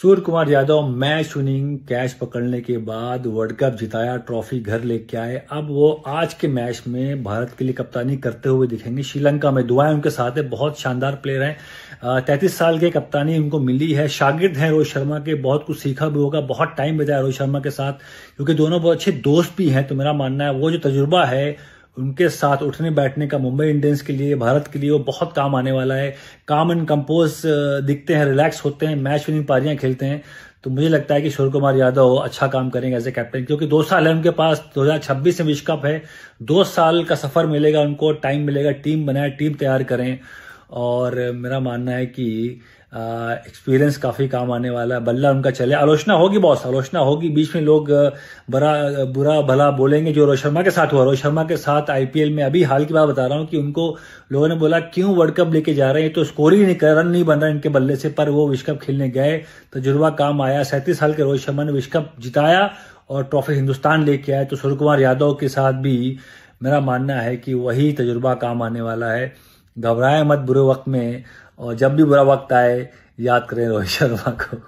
सूर्य Kumar Yadav match winning catch पकड़ने के बाद वर्ल्ड कप जिताया ट्रॉफी घर लेके आए अब वो आज के मैच में भारत के लिए कप्तानी करते हुए दिखेंगे श्रीलंका में दुआएं उनके साथ है बहुत शानदार प्लेयर हैं तैंतीस साल के कप्तानी उनको मिली है शागिर्द हैं रोहित शर्मा के बहुत कुछ सीखा भी होगा बहुत टाइम बिताया रोहित शर्मा के साथ क्योंकि दोनों बहुत अच्छे दोस्त भी हैं तो मेरा मानना है वो जो तजुर्बा है उनके साथ उठने बैठने का मुंबई इंडियंस के लिए भारत के लिए वो बहुत काम आने वाला है काम एंड कंपोज दिखते हैं रिलैक्स होते हैं मैच विनिंग पारियां खेलते हैं तो मुझे लगता है कि शोर कुमार यादव अच्छा काम करेंगे एज ए कैप्टन क्योंकि दो साल है उनके पास 2026 में विश्व कप है दो साल का सफर मिलेगा उनको टाइम मिलेगा टीम बनाए टीम तैयार करें और मेरा मानना है कि एक्सपीरियंस काफ़ी काम आने वाला है बल्ला उनका चले आलोचना होगी बॉस आलोचना होगी बीच में लोग बड़ा बुरा भला बोलेंगे जो रोहित शर्मा के साथ हुआ रोहित शर्मा के साथ आईपीएल में अभी हाल की बात बता रहा हूं कि उनको लोगों ने बोला क्यों वर्ल्ड कप लेके जा रहे हैं तो स्कोर ही नहीं कर रन नहीं बन रहा इनके बल्ले से पर वो विश्व कप खेलने गए तजुर्बा तो काम आया सैंतीस साल के रोहित शर्मा ने विश्व कप जिताया और ट्रॉफी हिंदुस्तान लेके आए तो सूर्य कुमार यादव के साथ भी मेरा मानना है कि वही तजुर्बा काम आने वाला है घबराएं मत बुरे वक्त में और जब भी बुरा वक्त आए याद करें रोहित शर्मा को